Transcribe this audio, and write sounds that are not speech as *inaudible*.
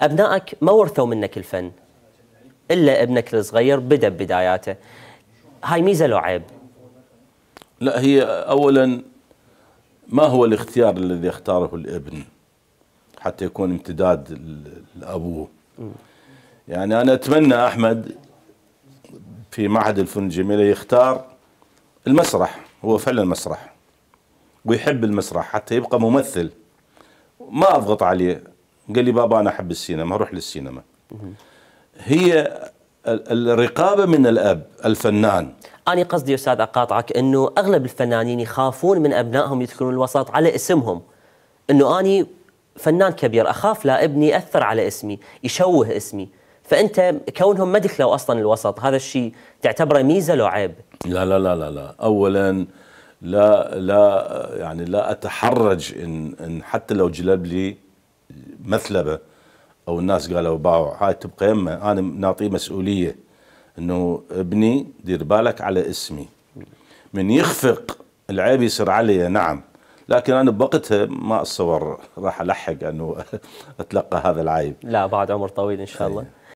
أبنائك ما ورثوا منك الفن إلا ابنك الصغير بدأ ببداياته هاي ميزة لو عيب لا هي أولا ما هو الاختيار الذي اختاره الابن حتى يكون امتداد لأبوه يعني أنا أتمنى أحمد في معهد الفن الجميلة يختار المسرح هو فعلا مسرح ويحب المسرح حتى يبقى ممثل ما أضغط عليه قال لي بابا أنا أحب السينما أروح للسينما هي الرقابة من الأب الفنان أنا قصدي أستاذ أقاطعك أنه أغلب الفنانين يخافون من أبنائهم يدخلون الوسط على اسمهم أنه أنا فنان كبير أخاف لا ابني أثر على اسمي يشوه اسمي فأنت كونهم ما دخلوا أصلا الوسط هذا الشيء تعتبره ميزة لو عيب لا لا لا لا, لا. أولا لا لا يعني لا أتحرج إن, إن حتى لو جلب لي مثلبه او الناس قالوا باعوا هاي تبقى يمه انا ناطيه مسؤوليه انه ابني دير بالك على اسمي من يخفق العيب يصير علي نعم لكن انا بوقتها ما اتصور راح الحق انه *laughs* اتلقى هذا العيب لا بعد عمر طويل ان شاء الله إيه.